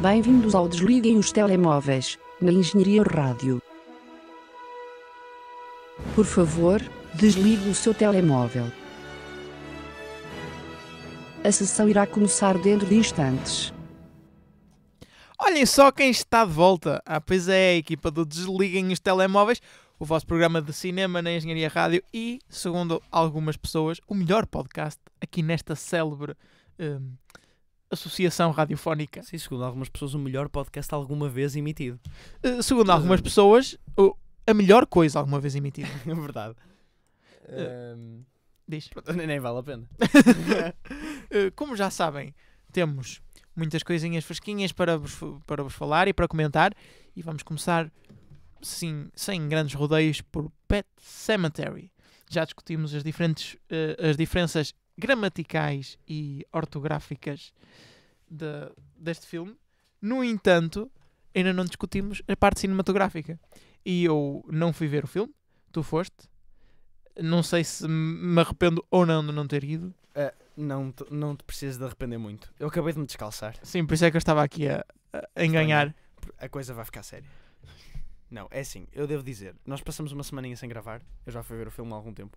Bem-vindos ao Desliguem os Telemóveis, na Engenharia Rádio. Por favor, desligue o seu telemóvel. A sessão irá começar dentro de instantes. Olhem só quem está de volta! Ah, pois é, a equipa do Desliguem os Telemóveis o vosso programa de cinema na Engenharia Rádio e, segundo algumas pessoas, o melhor podcast aqui nesta célebre um, associação radiofónica. Sim, segundo algumas pessoas, o melhor podcast alguma vez emitido. Uh, segundo algumas pessoas, o, a melhor coisa alguma vez emitida. É verdade. Uh, Diz. Nem vale a pena. uh, como já sabem, temos muitas coisinhas fresquinhas para vos, para vos falar e para comentar. E vamos começar sim, sem grandes rodeios, por Pet Cemetery. Já discutimos as, diferentes, uh, as diferenças gramaticais e ortográficas de, deste filme. No entanto, ainda não discutimos a parte cinematográfica. E eu não fui ver o filme, tu foste. Não sei se me arrependo ou não de não ter ido. Uh, não, te, não te precisas de arrepender muito. Eu acabei de me descalçar. Sim, por isso é que eu estava aqui a, a enganhar. A coisa vai ficar séria. Não, é assim, eu devo dizer, nós passamos uma semaninha sem gravar, eu já fui ver o filme há algum tempo.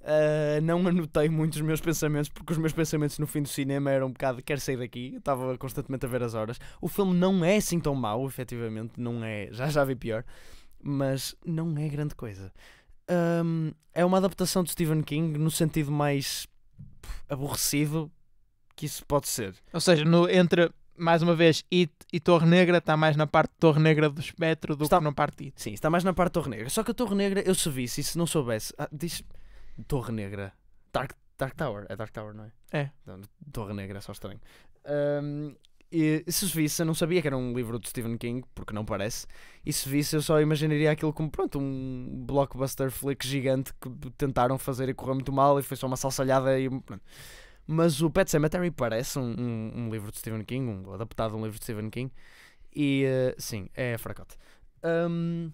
Uh, não anotei muito os meus pensamentos, porque os meus pensamentos no fim do cinema eram um bocado quero sair daqui, estava constantemente a ver as horas. O filme não é assim tão mau, efetivamente, não é, já já vi pior, mas não é grande coisa. Um, é uma adaptação de Stephen King no sentido mais aborrecido que isso pode ser. Ou seja, no, entre mais uma vez, It e Torre Negra está mais na parte Torre Negra do espectro do está... que na parte It. Sim, está mais na parte Torre Negra. Só que a Torre Negra, eu se visse e se não soubesse, ah, diz Torre Negra, Dark, Dark Tower, é Dark Tower, não é? É. Torre Negra, é só estranho. Um, e se visse, eu não sabia que era um livro de Stephen King, porque não parece. E se visse, eu só imaginaria aquilo como, pronto, um blockbuster flick gigante que tentaram fazer e correu muito mal e foi só uma salsalhada e pronto. Mas o Pet Cemetery parece um, um, um livro de Stephen King, um, adaptado a um livro de Stephen King. E uh, sim, é fracote. Um,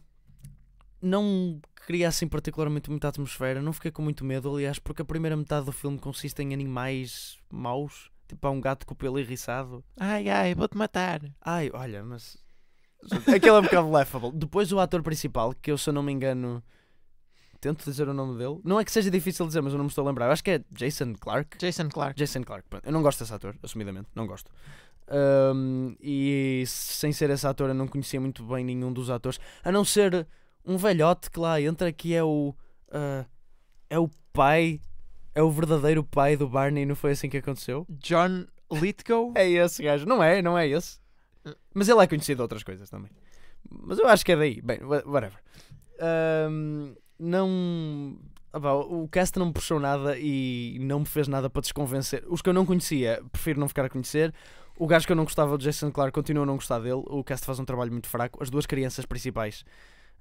não queria assim particularmente muita atmosfera, não fiquei com muito medo, aliás, porque a primeira metade do filme consiste em animais maus, tipo há um gato com o pelo irriçado. Ai ai, vou-te matar. Ai, olha, mas. Aquele é um bocado laughable. Depois o ator principal, que eu se eu não me engano tento dizer o nome dele. Não é que seja difícil dizer, mas eu não me estou a lembrar. Eu acho que é Jason Clark. Jason Clark. Jason Clark. Eu não gosto desse ator, assumidamente, não gosto. Um, e sem ser esse ator, eu não conhecia muito bem nenhum dos atores, a não ser um velhote que lá entra que é o. Uh, é o pai. É o verdadeiro pai do Barney, não foi assim que aconteceu? John Lithgow? é esse gajo. Não é, não é esse. Mas ele é conhecido de outras coisas também. Mas eu acho que é daí. Bem, whatever. Um, não. Ah o cast não me puxou nada e não me fez nada para desconvencer. Os que eu não conhecia, prefiro não ficar a conhecer. O gajo que eu não gostava, o Jason Clark, continua a não gostar dele. O cast faz um trabalho muito fraco. As duas crianças principais,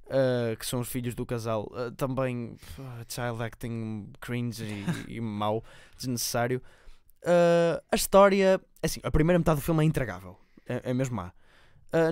uh, que são os filhos do casal, uh, também uh, child acting cringe e, e mau, desnecessário. a história, assim, a primeira metade do filme é intragável. É, é mesmo má.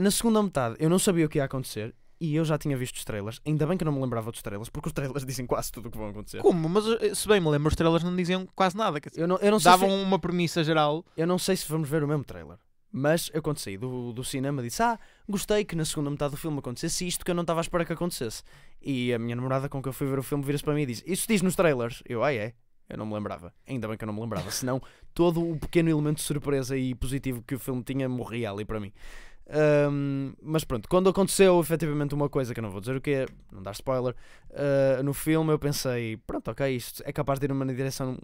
na segunda metade, eu não sabia o que ia acontecer e eu já tinha visto os trailers. Ainda bem que eu não me lembrava dos trailers, porque os trailers dizem quase tudo o que vão acontecer. Como? Mas eh, se bem me lembro, os trailers não diziam quase nada. Dizer, eu não, eu não davam se... uma premissa geral. Eu não sei se vamos ver o mesmo trailer. Mas eu quando saí do, do cinema disse: Ah, gostei que na segunda metade do filme acontecesse isto que eu não estava à espera que acontecesse. E a minha namorada com que eu fui ver o filme vira-se para mim e diz: Isso diz nos trailers. Eu, ah, é. Eu não me lembrava. Ainda bem que eu não me lembrava. Senão todo o pequeno elemento de surpresa e positivo que o filme tinha morria ali para mim. Um, mas pronto, quando aconteceu efetivamente uma coisa que eu não vou dizer o que é, não dar spoiler, uh, no filme eu pensei, pronto, ok, isto é capaz de ir numa direção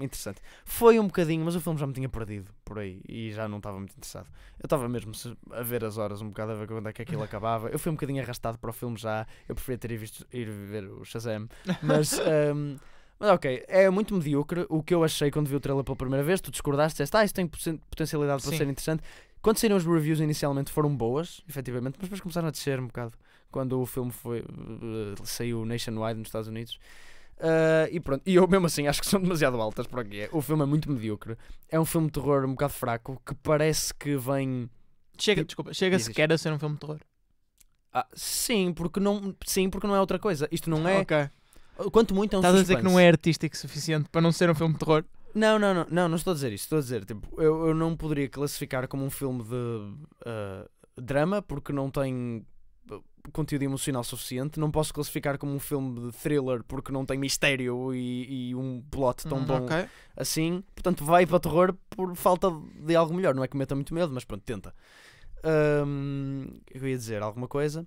interessante. Foi um bocadinho, mas o filme já me tinha perdido por aí e já não estava muito interessado. Eu estava mesmo a ver as horas um bocado, a ver quando é que aquilo acabava. Eu fui um bocadinho arrastado para o filme já, eu preferia ter visto, ir ver o Shazam, mas. Um, mas ok, é muito medíocre o que eu achei quando vi o trailer pela primeira vez. Tu discordaste, disseste, ah, isto tem potencialidade para Sim. ser interessante. Quando saíram as reviews inicialmente foram boas, efetivamente, mas depois começaram a descer um bocado quando o filme foi, uh, saiu nationwide nos Estados Unidos. Uh, e pronto, e eu mesmo assim acho que são demasiado altas para o que é. O filme é muito medíocre. É um filme de terror um bocado fraco que parece que vem. Chega, tipo, desculpa, chega sequer a ser um filme de terror. Ah, sim, porque não, sim, porque não é outra coisa. Isto não é. Okay. Quanto muito é um Estás suspense. a dizer que não é artístico suficiente para não ser um filme de terror? Não, não, não, não, não estou a dizer isso. Estou a dizer, tipo, eu, eu não poderia classificar como um filme de uh, drama porque não tem eh, conteúdo emocional suficiente. Não posso classificar como um filme de thriller porque não tem mistério e, e um plot tão hum, bom okay. assim. Portanto, vai para terror por falta de algo melhor. Não é que meta muito medo, mas pronto, tenta. Um, eu ia dizer alguma coisa.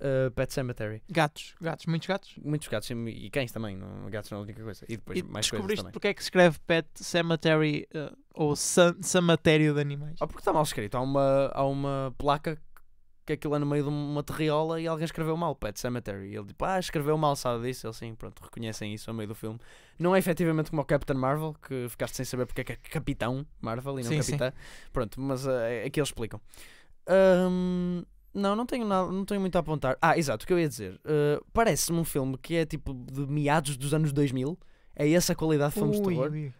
Eh, Pet Cemetery. Gatos, gatos, muitos gatos? Muitos gatos e cães também, não, gatos não é a única coisa. E depois e mais descobriste coisas porque é que escreve Pet Cemetery uh, ou Cematério de Animais? Ah, porque está mal escrito. Há uma, há uma placa que aquilo é no meio de uma terriola e alguém escreveu mal, Pet Cemetery. E ele tipo, ah, escreveu mal, sabe disso? Ele sim, pronto, reconhecem isso ao meio do filme. Não é efetivamente como o Captain Marvel, que ficaste sem saber porque é que é Capitão Marvel e não sim, Capitã. Sim. Pronto, mas uh, aqui eles explicam. Um, não, não tenho, nada, não tenho muito a apontar. Ah, exato, o que eu ia dizer. Uh, Parece-me um filme que é tipo de meados dos anos 2000. É essa a qualidade de filmes ui, de terror. Ui. Uh,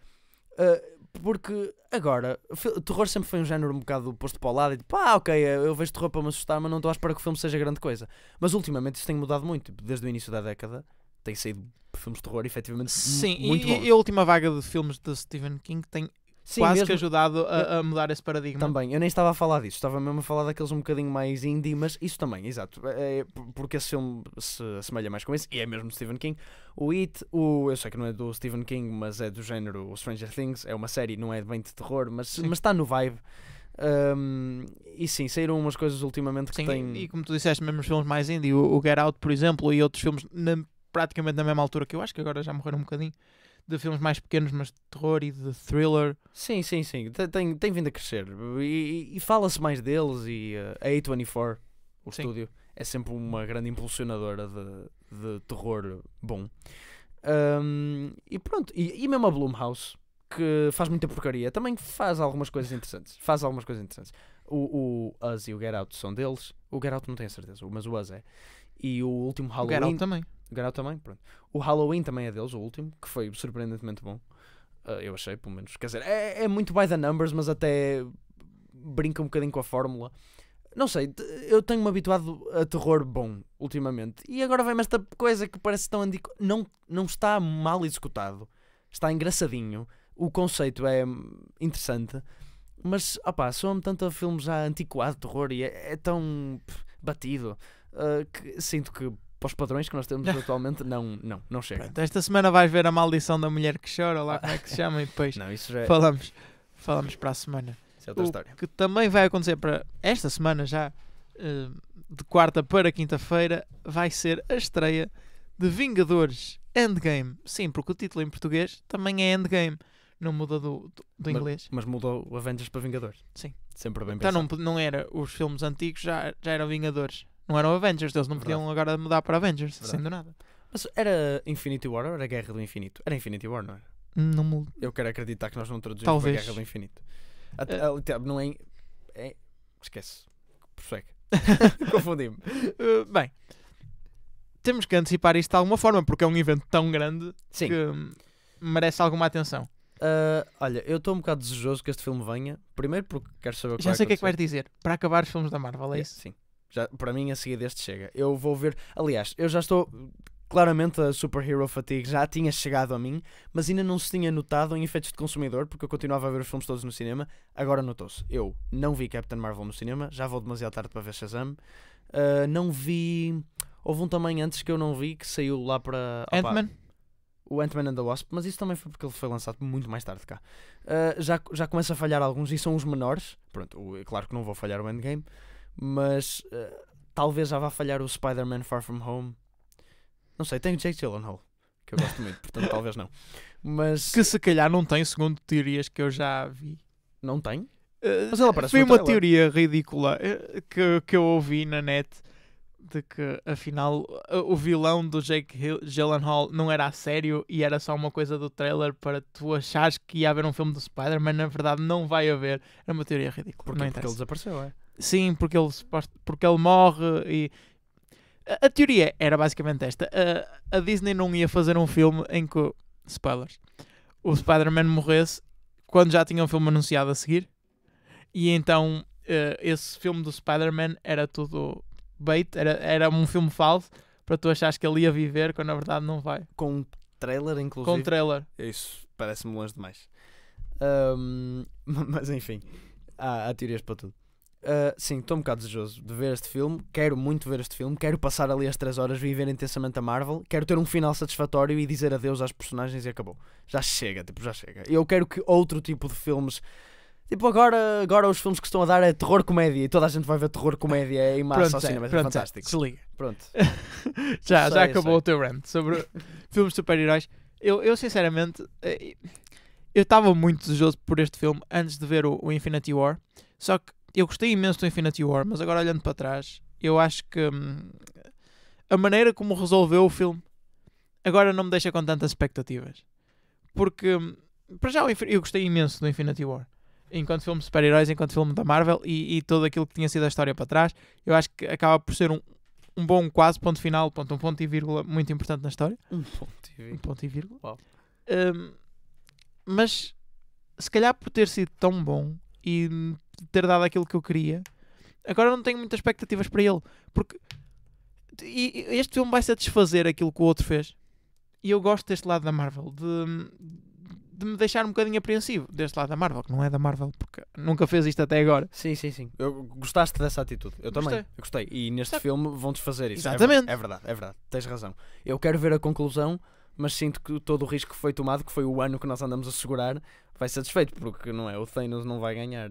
eh, porque agora, terror sempre foi um género um bocado posto para o lado e tipo, ah, ok, eh, eu vejo terror para me assustar, mas não estou à espera que o filme seja grande coisa. Mas ultimamente isso tem mudado muito, tipo, desde o início da década tem saído filmes de terror efetivamente Sim, muito e, bons. e a última vaga de filmes de Stephen King tem Sim, quase mesmo... que ajudado a, a, mudar esse paradigma. Também, eu nem estava a falar disso, estava mesmo a falar daqueles um bocadinho mais indie, mas isso também, exato. É, é porque esse filme se assemelha mais com esse, e é mesmo Stephen King. O It, o, eu sei que não é do Stephen King, mas é do género Stranger Things, é uma série, não é bem de terror, mas, mas está no vibe. Um, e sim, saíram umas coisas ultimamente sim, que têm. E, e, como tu disseste, mesmo os filmes mais indie, o, o Get Out, por exemplo, e outros filmes na, praticamente na mesma altura que eu acho que agora já morreram um bocadinho de filmes mais pequenos, mas de terror e de thriller. Sim, sim, sim. Tem, tem vindo a crescer. E, e fala-se mais deles e uh, a A24, o sim. estúdio, é sempre uma grande impulsionadora de, de terror bom. Um, e pronto, e, e mesmo a Blumhouse, que faz muita porcaria, também faz algumas coisas interessantes. Faz algumas coisas interessantes. O, o Us e o Get Out são deles. O Get Out não tenho certeza, mas o Us é. E o último Halloween. O Get Out também. O também, pronto. O Halloween também é deles, o último, que foi surpreendentemente bom. Uh, eu achei, pelo menos. Quer dizer, é, é, muito by the numbers, mas até brinca um bocadinho com a fórmula. Não sei, eu tenho-me habituado a terror bom ultimamente. E agora vem-me esta coisa que parece tão andico. Não, não está mal executado. Está engraçadinho. O conceito é interessante. Mas, opá, soa-me tanto a filme já antiquado de terror e é, é tão batido uh, que sinto que para os padrões que nós temos atualmente, não, não, não chega. Pronto, esta semana vais ver a maldição da mulher que chora, lá como é que se chama, e depois não, já... É- falamos, falamos para a semana. Isso é outra o história. que também vai acontecer para esta semana já, eh, de quarta para quinta-feira, vai ser a estreia de Vingadores Endgame. Sim, porque o título em português também é Endgame. Não muda do, do, do inglês. Mas, mas mudou o Avengers para Vingadores. Sim. Sempre bem então pensado. Então não, não era os filmes antigos, já, já eram Vingadores. Não eram Avengers, eles não podiam agora mudar para Avengers, assim Verdade. sem do nada. Mas era Infinity War ou era Guerra do Infinito? Era Infinity War, não era? Não me... Eu quero acreditar que nós não traduzimos Talvez. para Guerra do Infinito. Até, uh... Tá, não é, é... Esquece. Prossegue. Confundi-me. Uh, bem, temos que antecipar isto de alguma forma, porque é um evento tão grande Sim. que hum, merece alguma atenção. Uh, olha, eu estou um bocado desejoso que este filme venha. Primeiro porque quero saber o que Já sei o que é que vais dizer. Para acabar os filmes da Marvel, é yeah, isso? Sim. Já, para mim, a seguir deste chega. Eu vou ver. Aliás, eu já estou. Claramente a Superhero Fatigue já tinha chegado a mim, mas ainda não se tinha notado em efeitos de consumidor, porque eu continuava a ver os filmes todos no cinema. Agora notou-se. Eu não vi Captain Marvel no cinema, já vou demasiado tarde para ver Shazam. Uh, não vi. Houve um também antes que eu não vi que saiu lá para. Ant-Man? O Ant-Man and the Wasp, mas isso também foi porque ele foi lançado muito mais tarde cá. Uh, já, já começa a falhar alguns e são os menores. Pronto, o, claro que não vou falhar o Endgame mas uh, talvez já vá falhar o Spider-Man Far From Home. Não sei, tem o Jake Gyllenhaal, que eu gosto muito, portanto talvez não. Mas... Que se calhar não tem, segundo teorias que eu já vi. Não tem? Uh, mas Foi uma teoria ridícula eh, que, que eu ouvi na net de que afinal o vilão do Jake Gyllenhaal não era a sério e era só uma coisa do trailer para tu achares que ia haver um filme do Spider-Man, na verdade não vai haver. Era é uma teoria ridícula. Porquê? Porque ele desapareceu, é? Sim, porque ele, porque ele morre e. A, teoria era basicamente esta: a, a, Disney não ia fazer um filme em que. Spoilers. O Spider-Man morresse quando já tinha um filme anunciado a seguir. E então uh, esse filme do Spider-Man era tudo bait, era, era um filme falso para tu achares que ele ia viver quando na verdade não vai. Com um trailer, inclusive. Com trailer. Isso parece-me longe demais. Um, mas enfim, há, há teorias para tudo. Uh, sim, estou um bocado desejoso de ver este filme. Quero muito ver este filme. Quero passar ali as 3 horas, viver intensamente a Marvel. Quero ter um final satisfatório e dizer adeus às personagens e acabou. Já chega, tipo, já chega. Eu quero que outro tipo de filmes. Tipo, agora, agora os filmes que estão a dar é terror comédia e toda a gente vai ver terror comédia em massa pronto, ao cinema. É, pronto, fantástico. É, se liga. Pronto. já, sei, já acabou sei. o teu rant sobre filmes super-heróis. Eu, eu sinceramente, eh, eu estava muito desejoso por este filme antes de ver o, o Infinity War. Só que eu gostei imenso do Infinity War, mas agora olhando para trás, eu acho que hum, a maneira como resolveu o filme agora não me deixa com tantas expectativas. Porque, hum, para já, eu gostei imenso do Infinity War. Enquanto filme de super-heróis, enquanto filme da Marvel e, e tudo aquilo que tinha sido a história para trás, eu acho que acaba por ser um, um bom quase ponto final, ponto, um ponto e vírgula muito importante na história. Um ponto e vírgula. Um ponto e vírgula. Hum, mas se calhar por ter sido tão bom e ter dado aquilo que eu queria. Agora não tenho muitas expectativas para ele, porque e este filme vai satisfazer aquilo que o outro fez. E eu gosto deste lado da Marvel, de, de me deixar um bocadinho apreensivo deste lado da Marvel, que não é da Marvel, porque nunca fez isto até agora. Sim, sim, sim. Eu, gostaste dessa atitude. Eu gostei. também. Eu gostei. E neste filme vão desfazer isso. É Exatamente. É, é verdade, é verdade. Tens razão. Eu quero ver a conclusão, mas sinto que todo o risco que foi tomado, que foi o ano que nós andamos a segurar, vai satisfeito, porque não é, o Thanos não vai ganhar.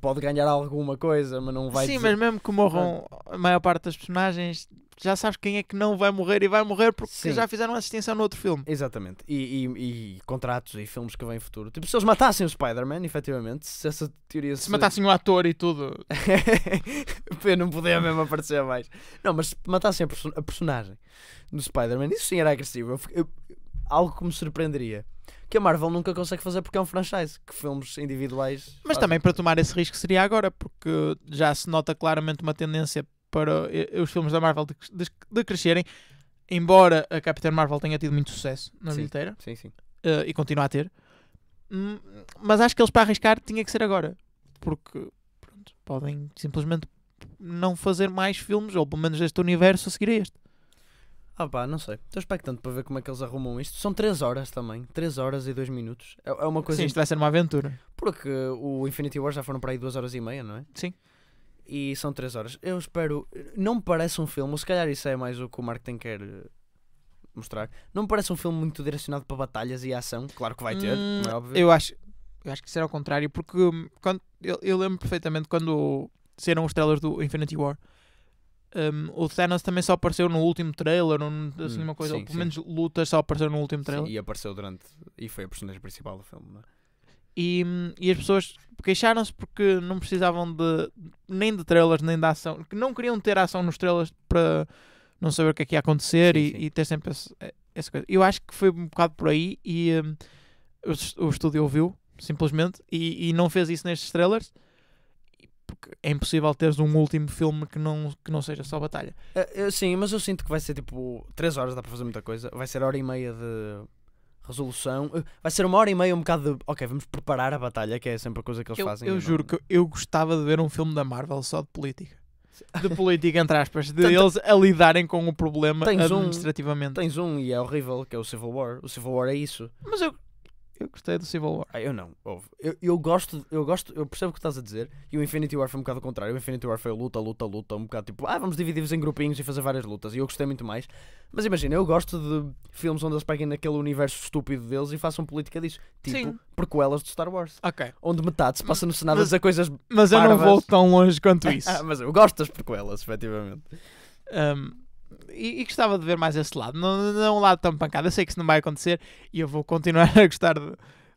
Pode ganhar alguma coisa, mas não vai. Sim, dizer... mas mesmo que morram a maior parte das personagens, já sabes quem é que não vai morrer e vai morrer porque Sim. já fizeram assistência no outro filme. Exatamente. E, e, e contratos e filmes que vêm em futuro. Tipo, se eles matassem o Spider-Man, efetivamente, se essa teoria se. se... matassem o ator e tudo. eu não podia mesmo aparecer mais. Não, mas se matassem a, perso a personagem do Spider-Man, isso sim era agressivo. Eu, eu, algo que me surpreenderia que a Marvel nunca consegue fazer porque é um franchise, que filmes individuais. Mas fazem. também para tomar esse risco seria agora, porque já se nota claramente uma tendência para os filmes da Marvel de, de, de crescerem, embora a Capitã Marvel tenha tido muito sucesso na bilheteira sim, sim. Uh, e continua a ter. Hum, mas acho que eles para arriscar tinha que ser agora, porque pronto, podem simplesmente não fazer mais filmes, ou pelo menos deste universo a seguir a este. Ah pá, não sei. Estou expectante para ver como é que eles arrumam isto. São 3 horas também. 3 horas e 2 minutos. É, é uma coisa. Sim, isto vai ser uma aventura. Porque o Infinity War já foram para aí 2 horas e meia, não é? Sim. E são 3 horas. Eu espero. Não me parece um filme. Se calhar isso é mais o que o Martin quer eh, mostrar. Não me parece um filme muito direcionado para batalhas e ação. Claro que vai ter, hum, é óbvio. Eu acho, eu acho que isso era ao contrário. Porque hum, quando, eu, eu lembro perfeitamente quando seram os trailers do Infinity War um, o Thanos também só apareceu no último trailer, num, assim, hum, uma coisa, sim, ou, pelo sim. menos lutas só apareceu no último trailer. Sim, e apareceu durante. E foi a personagem principal do filme, não é? E, e as pessoas queixaram-se porque não precisavam de nem de trailers, nem de ação, que não queriam ter ação nos trailers para não saber o que é que ia acontecer sim, e, e, ter sempre essa, essa, coisa. Eu acho que foi um bocado por aí e um, o, o estúdio ouviu, simplesmente, e, e não fez isso nestes trailers porque é impossível teres um último filme que não, que não seja só batalha. Uh, sim, mas eu sinto que vai ser tipo 3 horas, dá para fazer muita coisa. Vai ser hora e meia de resolução. Eh, vai ser uma hora e meia, um bocado de. Ok, vamos preparar a batalha, que é sempre a coisa que eles eu, fazem. Eu é? juro não... que eu gostava de ver um filme da Marvel só de política. De política, entre aspas, de Tanto... eles a lidarem com o problema tens administrativamente. Um, tens um, e é horrível, que é o Civil War. O Civil War é isso. Mas eu, eu gostei do Civil War. Ah, eu não, Eu, eu gosto, eu gosto, eu percebo o que estás a dizer. E o Infinity War foi um bocado o contrário. O Infinity War foi luta, luta, luta, um bocado tipo, ah, vamos dividir-vos em grupinhos e fazer várias lutas. E eu gostei muito mais. Mas imagina, eu gosto de filmes onde eles peguem naquele universo estúpido deles e façam política disso. Tipo, Sim. prequelas de Star Wars. Ok. Onde metade se passa no Senado mas, a dizer coisas. Mas parvas. eu não vou tão longe quanto isso. Ah, mas eu gosto das prequelas, efetivamente. Um, e, e, gostava de ver mais esse lado. Não, não é um lado tão pancada. Eu sei que isso não vai acontecer e eu vou continuar a gostar de,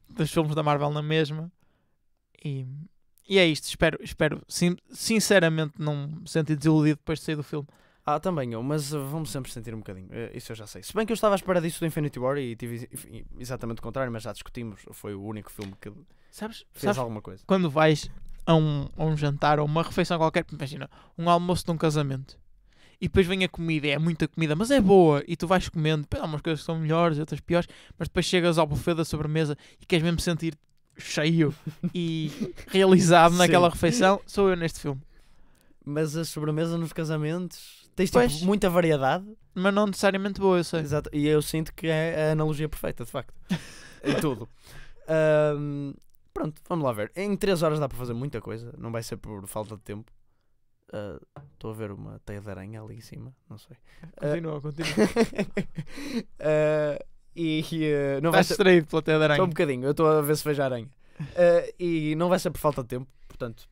dos filmes da Marvel na mesma. E, e é isto. Espero, espero sim, sinceramente, não me sentir desiludido depois de sair do filme. Ah, também eu, mas eh, vamos sempre sentir um bocadinho. Eh, isso eu já sei. Se bem que eu estava à espera disso do Infinity War e tive exatamente o contrário, mas já discutimos. Foi o único filme que sabes, fez sabes, alguma coisa. Quando vais a um, a um jantar ou uma refeição qualquer, imagina, um almoço de um casamento e depois vem a comida, é muita comida, mas é boa, e tu vais comendo, há umas coisas que são melhores, outras piores, mas depois chegas ao buffet da sobremesa e queres mesmo sentir cheio e realizado naquela refeição, sou eu neste filme. Mas a sobremesa nos casamentos tens tipo, pois, muita variedade, mas não necessariamente boa, eu sei. Exato, e eu sinto que é a analogia perfeita, de facto, em tudo. Um, pronto, vamos lá ver. Em 3 horas dá para fazer muita coisa, não vai ser por falta de tempo. Ah, estou uh, a ver uma teia de aranha ali em cima, não sei. Continua, uh, continua. uh, e uh, não Estás ser distraído pela teia de aranha. Estou um bocadinho, eu estou a ver se vejo a aranha. e não vai ser por falta de tempo, portanto,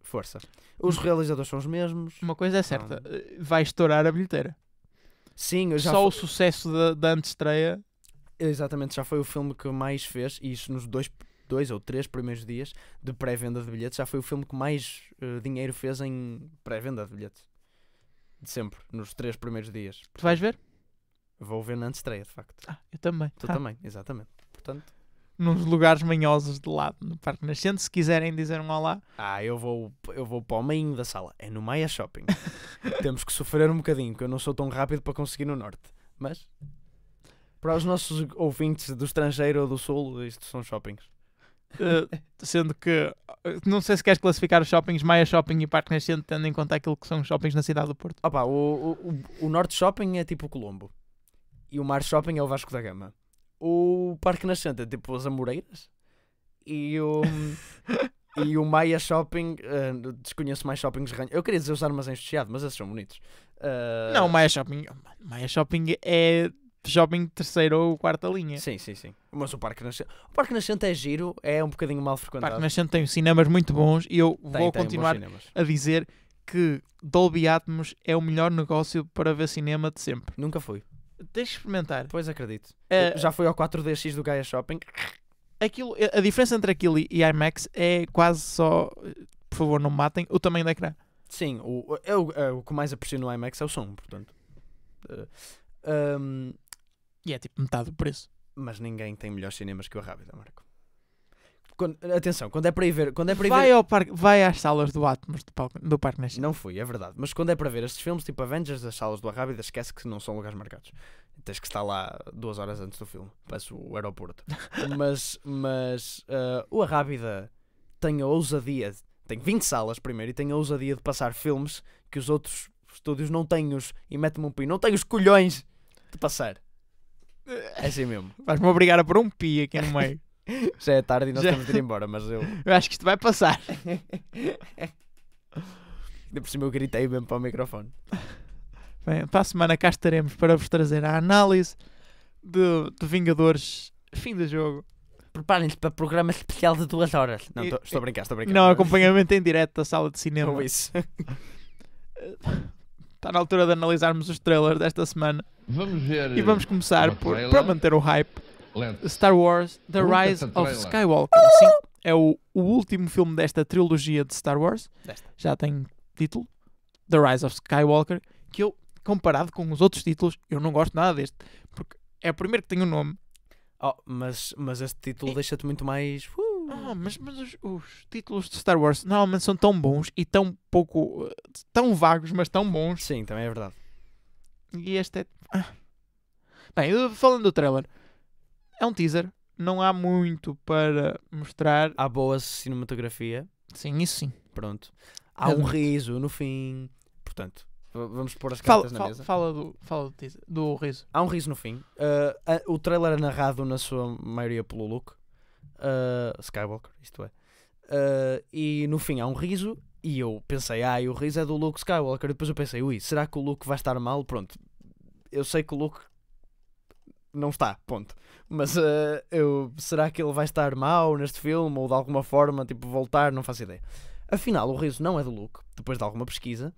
força. Os hum. realizadores são os mesmos. Uma coisa é certa, não. Eh, vai estourar a bilheteira. Sim, já Só foi... o sucesso da, da antestreia. Exatamente, já foi o filme que mais fez, e isso nos dois dois ou três primeiros dias de pré-venda de bilhetes, já foi o filme que mais uh, dinheiro fez em pré-venda de bilhetes. De sempre, nos três primeiros dias. Tu vais ver? Vou ver na estreia, de facto. Ah, eu também. Tu ah. também, exatamente. Portanto. Nos lugares manhosos de lado, no Parque Nascente, se quiserem dizer um olá. Ah, eu vou, eu vou para o meio da sala. É no Maia Shopping. Temos que sofrer um bocadinho, que eu não sou tão rápido para conseguir no Norte. Mas para os nossos ouvintes do estrangeiro ou do sul, isto são shoppings. Uh, sendo que eh, não sei se queres classificar os shoppings Maia Shopping e Parque Nascente, tendo em conta aquilo que são os shoppings na cidade do Porto. Opa, o, o, o Norte Shopping é tipo o Colombo e o Mar Shopping é o Vasco da Gama. O Parque Nascente é tipo as Amoreiras e o, e o Maia Shopping. Uh, desconheço mais shoppings. Eu queria dizer os armazéns de mas esses são bonitos. Uh... Não, o Maia Shopping, Maia Shopping é shopping terceira ou quarta linha. Sim, sim, sim. Mas o Parque Nascente, o Parque Nascente é giro, é um bocadinho mal frequentado. O Parque Nascente tem cinemas muito bons e eu tem, vou tem continuar a dizer que Dolby Atmos é o melhor negócio para ver cinema de sempre. Nunca fui. Deixa experimentar. Pois acredito. Uh, já fui ao 4DX do Gaia Shopping. Aquilo, eh, a diferença entre aquilo e IMAX é quase só, eh, por favor, não me matem, o tamanho da ecrã. Sim, o, eu, eu, o que mais aprecio no IMAX é o som, portanto. Uh, um, ehm, e é tipo metade do preço. Mas ninguém tem melhores cinemas que o Arrábida, Marco. Quando- atenção, quando é para ir ver. Quando é para ir Vai, ver ao parque, vai às salas do Atmos do, do Parque Nacional. Não fui, é verdade. Mas quando é para ver estes filmes, tipo Avengers, as salas do Arrábida, esquece que não são lugares marcados. Tens que estar lá duas horas antes do filme. passo o aeroporto. mas mas eh, o Arrábida tem a ousadia. Tem 20 salas primeiro e tem a ousadia de passar filmes que os outros estúdios não têm os. E mete-me um pino. Não tem os colhões de passar. É assim mesmo. Vais-me obrigar a pôr um pi aqui no meio. Já é tarde e nós Já... temos de ir embora, mas eu. Eu acho que isto vai passar. Ainda por cima eu gritei mesmo para o microfone. Bem, para a semana cá estaremos para vos trazer a análise do, do Vingadores fim do jogo. Preparem-se para programa especial de duas horas. Não, estou, estou a brincar, estou a brincar. Não, acompanhamento em direto da sala de cinema. Ou isso. está na altura de analisarmos os trailers desta semana. Vamos ver. E vamos começar por, para manter o hype, Lento. Star Wars The Lento. Rise Lento. of Skywalker. Sim, é o, o, último filme desta trilogia de Star Wars. Desta. Já tem título: The Rise of Skywalker. Que eu, comparado com os outros títulos, eu não gosto nada deste. Porque é o primeiro que tem o um nome. Oh, mas, mas este título e... É. deixa-te muito mais. Uh! Ah, uhum. mas, mas os, os, títulos de Star Wars normalmente são tão bons e tão pouco. tão vagos, mas tão bons. Sim, também é verdade. E este é. Ah. Bem, falando do trailer, é um teaser. Não há muito para mostrar. Há boa cinematografia. Sim, isso sim. Pronto. Há um riso no fim. Portanto, Vamos pôr as cartas fala, na fala, mesa. Fala, do, fala do, do riso. Há um riso no fim. Uh, o trailer é narrado na sua maioria pelo Luke. Ah, Skywalker, isto é. Uh, e no fim há um riso e eu pensei, ah, e o riso é do Luke Skywalker. E depois eu pensei, ui, será que o Luke vai estar mal? Pronto, eu sei que o Luke não está, ponto. Mas uh, eu, será que ele vai estar mal neste filme ou de alguma forma, tipo, voltar? Não faço ideia. Afinal, o riso não é do Luke, depois de alguma pesquisa,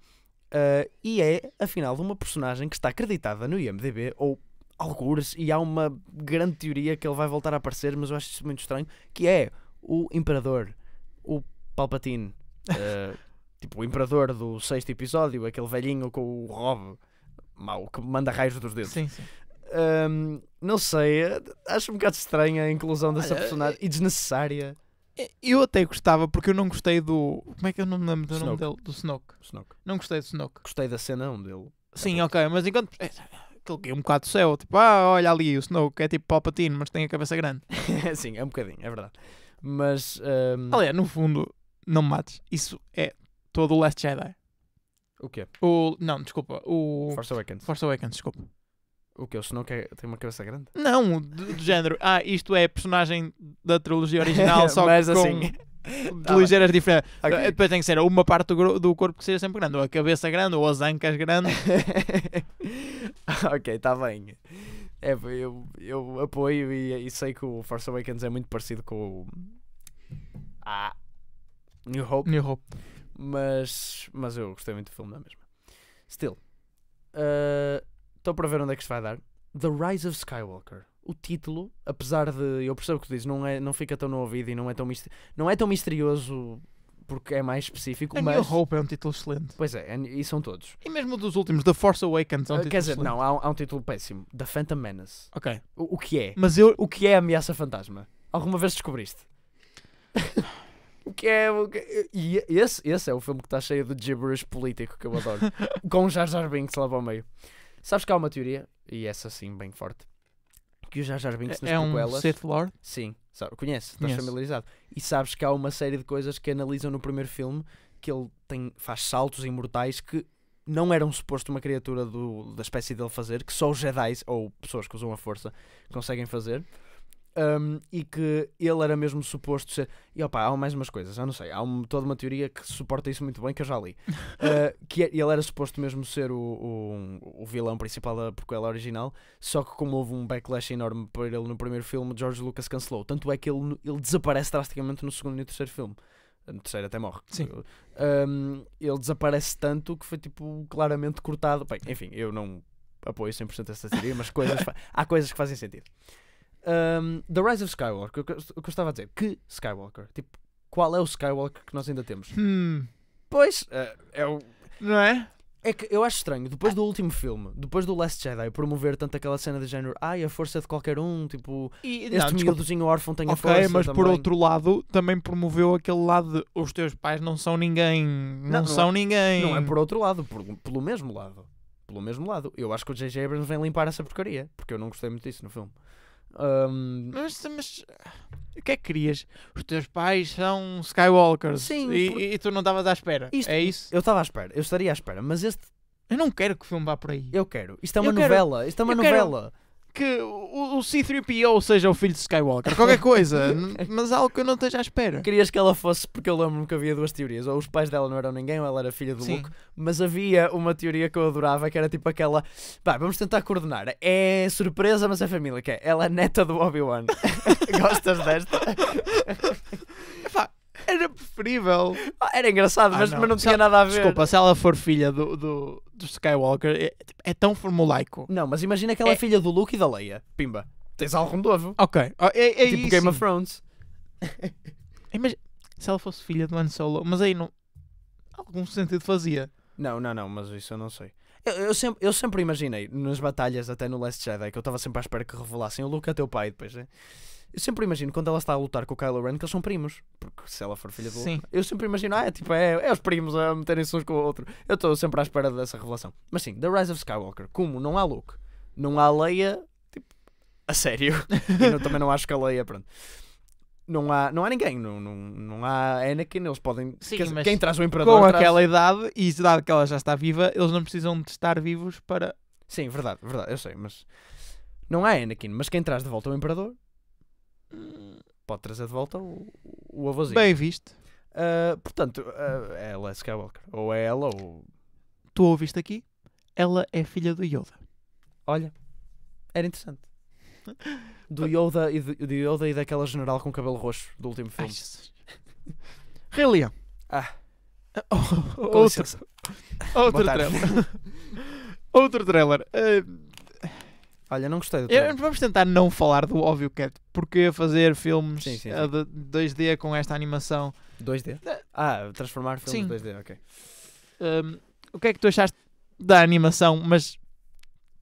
uh, e é, afinal, de uma personagem que está acreditada no IMDb, ou algures e há uma grande teoria que ele vai voltar a aparecer, mas eu acho isso muito estranho, que é o Imperador, o Palpatine, uh, tipo o Imperador do sexto episódio, aquele velhinho com o Rob mau que manda raios dos dedos. Sim, sim. Um, não sei, eh, acho um bocado estranha a inclusão dessa Olha, personagem eh, e desnecessária. Eu até gostava, porque eu não gostei do. Como é que eu é não me lembro do Snoke. nome dele? Do Snoke. Snoke. Não gostei do Snoke. Gostei da cena 1 dele. Sim, é ok, mas enquanto aquilo que é um bocado do céu. Tipo, ah, olha ali o Snow, que é tipo Palpatine, mas tem a cabeça grande. Sim, é um bocadinho, é verdade. Mas. Um... Aliás, no fundo, não me mates. Isso é todo o Last Jedi. O quê? O. Não, desculpa. O. Force Awakens. Force Awakens, desculpa. O que? O Snoke é, tem uma cabeça grande? Não, do, do género. Ah, isto é personagem da trilogia original, só mas com assim ligeiras tá diferenças. Okay. Eh, depois tem que ser uma parte do, do, corpo que seja sempre grande, ou a cabeça grande, ou as ancas grandes. ok, está bem. É, eu, eu apoio e, e, sei que o Force Awakens é muito parecido com o. Ah, New Hope. New Hope. Mas, mas eu gostei muito do filme, não é mesmo? Still. Estou uh, para ver onde é que isto vai dar. The Rise of Skywalker o título, apesar de. Eu percebo o que tu dizes, não, é, não fica tão no ouvido e não é tão, não é tão misterioso porque é mais específico. A mas... New Hope é um título excelente. Pois é, é, e são todos. E mesmo dos últimos, The Force Awakens é um uh, Quer dizer, excelente. não, há um, há um, título péssimo. The Phantom Menace. Ok. O, o, que é? Mas eu... O que é Ameaça Fantasma? Alguma vez descobriste? o que é... O que... É, e esse, esse é o filme que está cheio de gibberish político que eu adoro. Com Jar Jar Binks lá para o meio. Sabes que há uma teoria, e essa sim bem forte, porque o Jar Jar Binks nas é prequelas... É um Sith Lord? Sim, sabe, conhece, estás familiarizado. E sabes que há uma série de coisas que analisam no primeiro filme, que ele tem, faz saltos imortais que não eram suposto uma criatura do, da espécie dele fazer, que só os Jedi, ou pessoas que usam a força, conseguem fazer. Um, e que ele era mesmo suposto ser. E opa, há mais umas coisas, eu não sei, há um, toda uma teoria que suporta isso muito bem que eu já li. Uh, que é, ele era suposto mesmo ser o, o, o vilão principal da prequela original, só que como houve um backlash enorme para ele no primeiro filme, George Lucas cancelou. Tanto é que ele, ele desaparece drasticamente no segundo e no terceiro filme. No terceiro até morre. Sim. Um, ele desaparece tanto que foi tipo claramente cortado. Bem, enfim, eu não apoio 100% essa teoria, mas coisas há coisas que fazem sentido. Um, The Rise of Skywalker, o que, eu estava a dizer, que Skywalker? Tipo, qual é o Skywalker que nós ainda temos? Hmm. Pois, é, é o. Não é? É que eu acho estranho, depois do último filme, depois do Last Jedi, promover tanto aquela cena de género, ai, a força de qualquer um, tipo, e, este miúdozinho órfão tem okay, a força. Ok, mas também. por outro lado, também promoveu aquele lado de os teus pais não são ninguém, não, não são não é. ninguém. Não é por outro lado, por, pelo mesmo lado. Pelo mesmo lado. Eu acho que o J.J. Abrams vem limpar essa porcaria, porque eu não gostei muito disso no filme. Um... Mas, mas o que é que querias? Os teus pais são Skywalkers Sim, e, por... e tu não estavas à espera. Isto, é isso? Eu estava à espera, eu estaria à espera, mas este. Eu não quero que o filme vá por aí. Eu quero. Isto é uma eu novela. Quero... Isto é uma eu novela. Quero que o, o C3PO seja o filho de Skywalker, qualquer coisa, mas algo que eu não esteja à espera. Querias que ela fosse, porque eu lembro-me que havia duas teorias, ou os pais dela não eram ninguém, ou ela era filha do Sim. Luke, mas havia uma teoria que eu adorava, que era tipo aquela, pá, vamos tentar coordenar, é surpresa, mas é família, que é, ela é neta do Obi-Wan. Gostas desta? Epá, era preferível. era engraçado, ah, mas, ah, não. mas não tinha nada a ver. Desculpa, se ela for filha do, do do Skywalker é, é tão formulaico. Não, mas imagina que ela é, é filha do Luke e da Leia. Pimba. Tens algo novo. Ok. Oh, é, é, tipo isso. Game of Thrones. imagina, se ela fosse filha do Han Solo, mas aí não... Algum sentido fazia. Não, não, não, mas isso eu não sei. Eu, eu, sempre, eu sempre imaginei, nas batalhas até no Last Jedi, que eu estava sempre à espera que revelassem o Luke a teu pai depois, né? Eu sempre imagino quando ela está a lutar com o Kylo Ren que eles são primos. Porque se ela for filha do. Sim. Eu sempre imagino, ah, é tipo, é, é os primos a meterem-se uns com o outro. Eu estou sempre à espera dessa revelação. Mas sim, The Rise of Skywalker, como não há Luke, não há Leia, tipo, a sério. e também não acho que a Leia, pronto não há, não há ninguém, não, não, não há Anakin, eles podem. Sim, quer, quem traz o Imperador. Com aquela idade, e dado que ela já está viva, eles não precisam de estar vivos para. Sim, verdade, verdade, eu sei, mas. Não há Anakin, mas quem traz de volta o Imperador pode trazer de volta o, o avôzinho. Bem visto. Uh, portanto, uh, é ela é Skywalker. Ou é ela ou. Tu ouviste aqui? Ela é filha do Yoda. Olha, era interessante. Do Yoda e, de, do Yoda e daquela general com cabelo roxo do último filme. Ai, Rei Leão. Ah. ah oh, outro, outro trailer. outro trailer. Uh, Olha, não gostei do Eu, vamos tentar não falar do óbvio é Porque fazer filmes sim, sim, eh, sim. 2D com esta animação. 2D? Ah, transformar filmes sim. 2D, ok. Um, ehm, o que é que tu achaste da animação, mas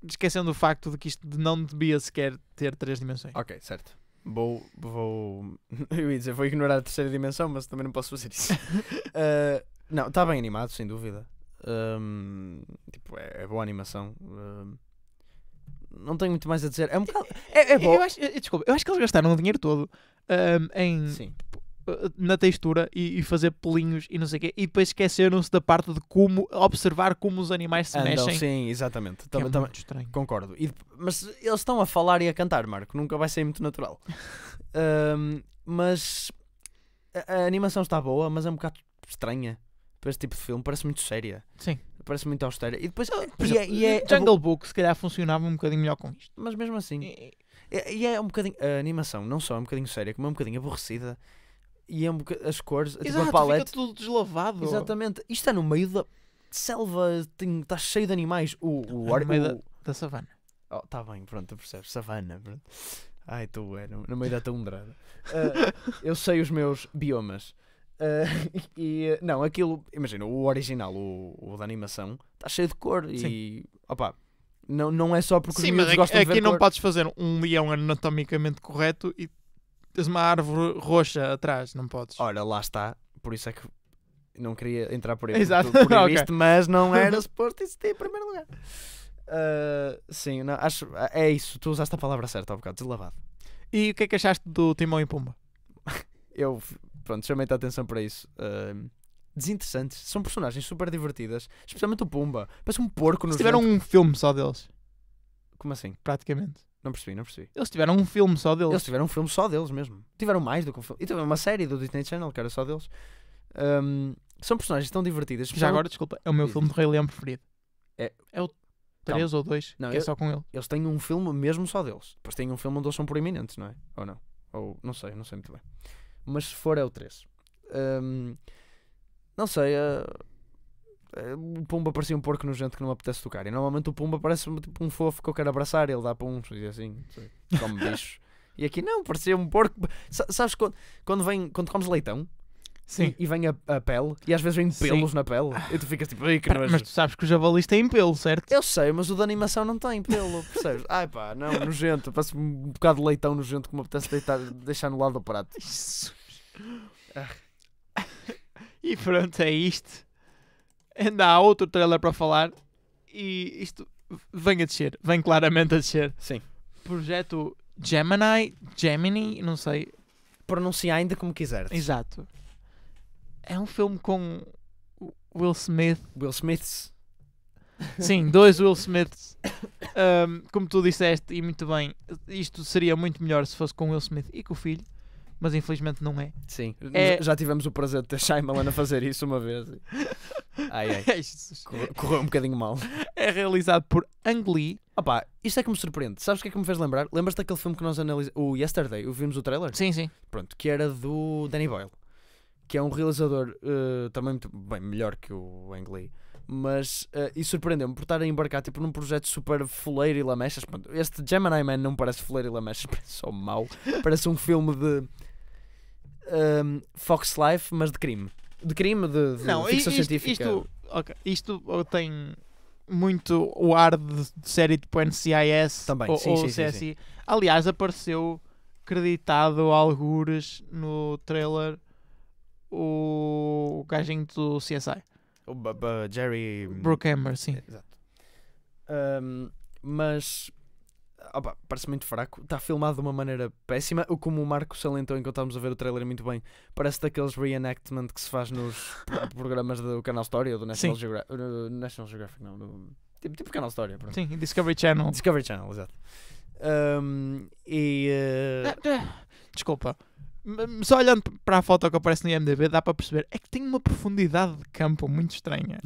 esquecendo o facto de que isto não devia sequer ter três dimensões? Ok, certo. Vou, vou. Eu ia dizer, vou ignorar a terceira dimensão, mas também não posso fazer isso. uh, não, está bem animado, sem dúvida. Um, ehm, tipo, é, é boa animação. Um, ehm, não tenho muito mais a dizer. É um bocado. É, é bom. Eu acho, eh, desculpa, eu acho que eles gastaram o dinheiro todo um, em. Sim. Eh, na textura e, e, fazer pelinhos e não sei o quê, e depois esqueceram-se da parte de como observar como os animais se Andam, mexem. Sim, exatamente. Também, é também, estranho. Concordo. E, mas eles estão a falar e a cantar, Marco, nunca vai ser muito natural. um, mas a, a animação está boa, mas é um bocado estranha para este tipo de filme, parece muito séria. Sim parece muito austera. E depois. Ah, exemplo, é, e é, Jungle Book, se calhar, funcionava um bocadinho melhor com isto. Mas mesmo assim. E é, é, um bocadinho. A animação não só é um bocadinho séria, como é um bocadinho aborrecida. E é um bocadinho, as cores, Exato, tipo a paleta. tudo deslavado. Exatamente. Isto está no meio da selva, está cheio de animais. O, o, no meio o, da, da savana. Oh, tá bem, pronto, tu percebes. Savana, pronto. Ai, tu é, no, no meio da tundrada. Uh, ah, eu sei os meus biomas. Uh, e não, aquilo, imagina, o original, o, o da animação, está cheio de cor Sim. e opá, não, não é só porque Sim, os mas é gostam de ver aqui não podes fazer um leão anatomicamente correto e tens uma árvore roxa atrás, não podes. Ora, lá está, por isso é que não queria entrar por aí, Exato. Por, por okay. mas não era suposto existir em primeiro lugar. Uh, sim, não, acho, é isso. Tu usaste a palavra certa há um bocado, deslavado. E o que é que achaste do Timão e Pumba? eu pronto, chamei-te a atenção para isso. Uh, desinteressantes, são personagens super divertidas, especialmente o Pumba. Parece um porco Eles tiveram um filme só deles. Como assim? Praticamente. Não percebi, não percebi. Eles tiveram um filme só deles. Eles tiveram um filme só deles mesmo. Tiveram mais do que um filme. E tiveram uma série do Disney Channel que era só deles. Um, são personagens tão divertidas. Já agora, desculpa, é o meu filme de Rei Leão preferido. É, é o 3 ou 2, não, que é eu, é só com ele. Eles têm um filme mesmo só deles. Depois têm um filme onde eles são proeminentes, não é? Ou não? Ou não sei, não sei muito bem mas se for é o 3. Um, não sei, uh, uh, o Pumba parecia um porco nojento que não apetece tocar. E normalmente o Pumba parece tipo, um fofo que eu quero abraçar, ele dá para uns e assim, come bicho e aqui não, parecia um porco. S sabes quando, quando, vem, quando comes leitão? Sim. E, e vem a, a, pele, e às vezes vem pelos Sim. na pele, e tu ficas tipo, ai que Mas tu sabes que o javalis tem pelo, certo? Eu sei, mas o da animação não tem pelo, percebes? ai pá, não, nojento, parece um bocado de leitão nojento que me apetece deitar, deixar no lado do prato. Ah. e pronto, é isto. Ainda há outro trailer para falar, e isto vem a descer, vem claramente a descer. Sim. Projeto Gemini, Gemini, não sei. Pronuncia ainda como quiseres. Exato. É um filme com Will Smith. Will Smiths. Sim, dois Will Smiths. Um, como tu disseste, e muito bem, isto seria muito melhor se fosse com Will Smith e com o filho, mas infelizmente não é. Sim, é... já tivemos o prazer de ter Shyamalan a fazer isso uma vez. Ai, ai. É correu, um bocadinho mal. É realizado por Ang Lee. Opa, isto é que me surpreende. Sabes o que é que me fez lembrar? Lembras daquele filme que nós analisamos? O Yesterday, o vimos o trailer? Sim, sim. Pronto, que era do Danny Boyle que é um realizador uh, também muito bem, melhor que o Ang Lee. Mas, uh, e surpreendeu-me por estar a embarcar tipo, num projeto super fuleiro e lamechas. Este Gemini Man não parece fuleiro e lamechas, parece só mau. Parece um filme de um, ehm, Fox Life, mas de crime. De crime, de, de não, ficção isto, científica. Isto, okay, isto tem muito o ar de, de série tipo NCIS Também, ou, sim, ou sim, CSI. Sim, Aliás, apareceu creditado algures no trailer o, gajinho do CSI. O B B Jerry. Brookhammer, sim. Exato. Um, mas. Opa, parece muito fraco. Está filmado de uma maneira péssima. O como o Marco salientou enquanto estávamos a ver o trailer muito bem, parece daqueles reenactment que se faz nos programas do Canal Story ou do National, Geogra uh, National Geographic. Não, do... tipo, tipo Canal Story. Pronto. Sim, Discovery Channel. Discovery Channel, exato. Um, e. Uh... Desculpa só olhando para a foto que aparece no IMDB dá para perceber é que tem uma profundidade de campo muito estranha.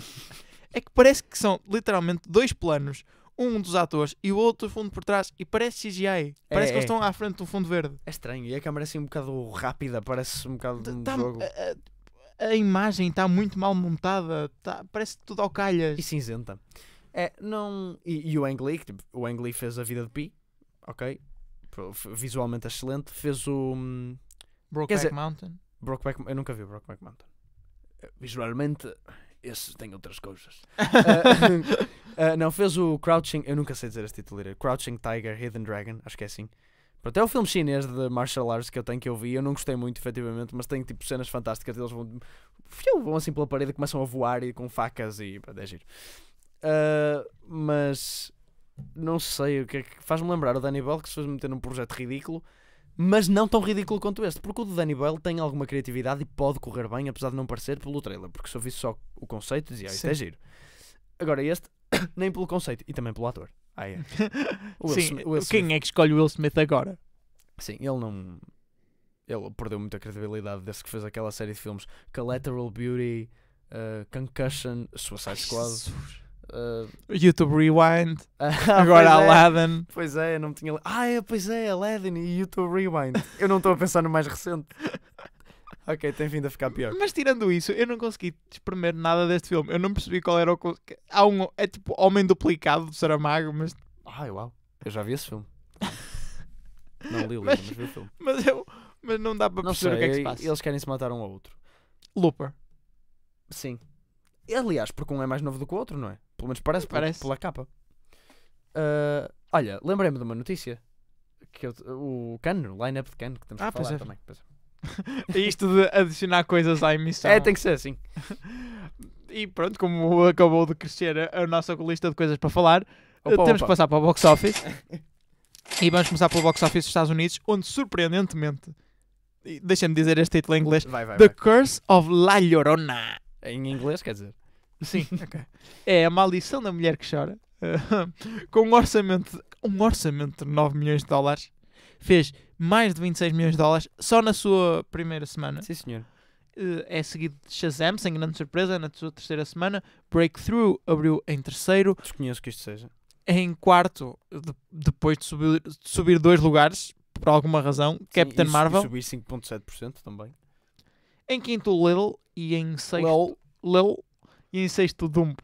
É que parece que são literalmente dois planos, um dos atores e o outro fundo por trás e parece CGI. Parece é, que eles é. estão à frente do fundo verde. É estranho, e a câmera assim um bocado rápida, parece um bocado de tá, tá, jogo. A, a, a imagem está muito mal montada, tá, parece tudo ao calhas. E cinzenta. É, não... E, e o Ang Lee, tipo, o Ang Lee fez a vida de Pi, ok? Visualmente excelente. Fez o... Hum Brokeback Mountain? Brokeback, eu nunca vi Brokeback Mountain. Eh, visualmente, esse tem outras coisas. uh, uh, não, fez o Crouching, eu nunca sei dizer este título, Crouching Tiger, Hidden Dragon, acho que é assim. Pronto, é o filme chinês de martial arts que eu tenho que eu vi, eu não gostei muito, efetivamente, mas tem tipo cenas fantásticas, eles vão, vão assim pela parede, começam a voar e com facas e é giro. Uh, mas não sei o que é que faz-me lembrar o Danny Bell que se fez meter num projeto ridículo mas não tão ridículo quanto este, porque o de Danny Boyle tem alguma criatividade e pode correr bem, apesar de não parecer pelo trailer, porque se eu visse só o conceito, dizia, ah, isto é giro. Agora este, nem pelo conceito, e também pelo ator. Ah, é. Sim, Smith, quem Smith. é que escolhe o Will Smith agora? Sim, ele não... Ele perdeu muita credibilidade desde que fez aquela série de filmes Collateral Beauty, uh, Concussion, Suicide Squad... Jesus. Uh... YouTube Rewind, ah, agora é. Aladdin. Pois é, não me tinha. Ah, é, pois é, Aladdin e YouTube Rewind. eu não estou a pensar no mais recente. ok, tem vindo a ficar pior. Mas tirando isso, eu não consegui espremer nada deste filme. Eu não percebi qual era o. Há um. É tipo Homem Duplicado do Saramago, mas. Ai, uau. Eu já vi esse filme. não li o livro, mas, mas vi o filme. Mas, eu, mas não dá para perceber sei, o que é que se passa. Eles querem se matar um ao outro. Looper. Sim. Aliás, porque um é mais novo do que o outro, não é? Pelo menos parece, parece. Pela, capa. Uh, olha, lembrei-me de uma notícia. Que eu, o Cano, o line-up de Cano, que temos ah, que falar é. também. Pois é. Isto de adicionar coisas à emissão. É, tem que ser assim. e pronto, como acabou de crescer a, a nossa lista de coisas para falar, opa, temos opa. que passar para o box office. e vamos começar pelo box office dos Estados Unidos, onde surpreendentemente, deixem me dizer este título em inglês: vai, vai, The vai. Curse of La Llorona. Em inglês, quer dizer? Sim, okay. é a maldição da mulher que chora. com um orçamento, um orçamento de 9 milhões de dólares, fez mais de 26 milhões de dólares só na sua primeira semana. Sim, senhor. Eh, é seguido de Shazam, sem grande surpresa, na sua terceira semana. Breakthrough abriu em terceiro. Desconheço que isto seja. Em quarto, de, depois de subir, de subir dois lugares, por alguma razão, Sim, Captain e, Marvel. E subir 5,7% também. Em quinto, Lil. E em sexto, Lil. Lil e em sexto, Dumbo,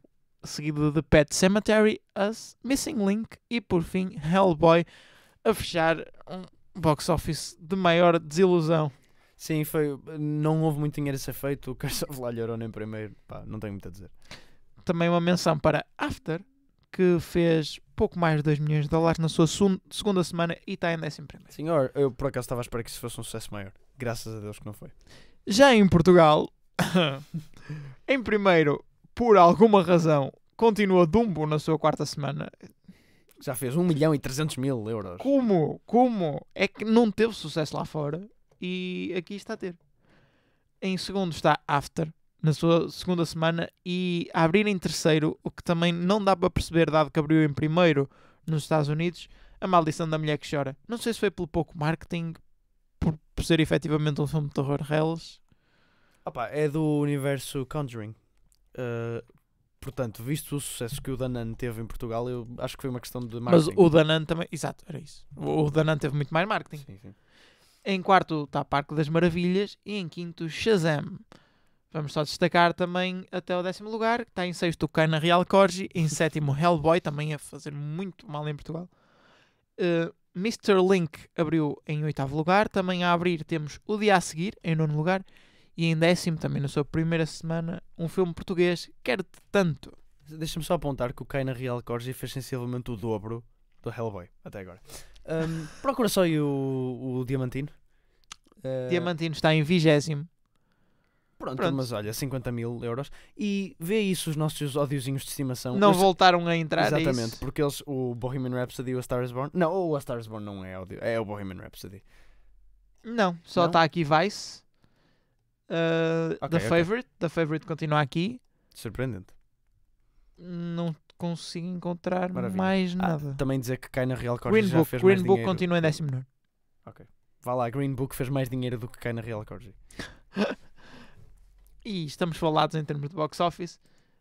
seguido de Pet Cemetery, Us, Missing Link e por fim Hellboy, a fechar um box office de maior desilusão. Sim, foi. Não houve muito dinheiro a ser feito. O Curse of La em primeiro, pá, não tenho muito a dizer. Também uma menção para After, que fez pouco mais de 2 milhões de dólares na sua segunda semana e está em 11 primeiro. Senhor, eu por acaso estava a esperar que isso fosse um sucesso maior. Graças a Deus que não foi. Já em Portugal, em primeiro, por alguma razão, continua Dumbo na sua quarta semana. Já fez 1 milhão e 300 mil euros. Como? Como? É que não teve sucesso lá fora e aqui está a ter. Em segundo está After, na sua segunda semana, e a abrir em terceiro, o que também não dá para perceber, dado que abriu em primeiro nos Estados Unidos, A Maldição da Mulher que Chora. Não sei se foi pelo pouco marketing, por, por ser efetivamente um filme de terror Hells. Opa, é do universo Conjuring. Uh, portanto, visto o sucesso que o Danan teve em Portugal, eu acho que foi uma questão de marketing. Mas o Danan também, exato, era isso. O Danan teve muito mais marketing. Sim, sim. Em quarto está Parque das Maravilhas e em quinto Shazam. Vamos só destacar também até o décimo lugar, que está em sexto Cana Real Corgi, em sétimo Hellboy, também a fazer muito mal em Portugal. Uh, ah, Mr. Link abriu em oitavo lugar, também a abrir temos o dia a seguir, em nono lugar, e em é assim, décimo, também na sua primeira semana, um filme português, quer te Tanto. Deixa-me só apontar que o Kai na Real Corgi fez sensivelmente o dobro do Hellboy, até agora. Um, procura só aí o, o Diamantino. Eh, Diamantino está em vigésimo. Pronto, Pronto, mas olha, 50 mil euros. E vê isso os nossos ódiozinhos de estimação. Não os... voltaram a entrar é Exatamente, isso. porque eles, o Bohemian Rhapsody e o A Star is Born. Não, o A Star is Born não é ódio, é o Bohemian Rhapsody. Não, só está aqui Vice. Uh, okay, da okay. Favorite, da Favorite continua aqui. Surpreendente. Não consigo encontrar Maravilha. mais ah, nada. Ah, também dizer que cai na Real Cortes Green já Book, fez Green Book dinheiro. continua em décimo Ok. Vá lá, Green Book fez mais dinheiro do que cai na Real Cortes. e estamos falados em termos de box office.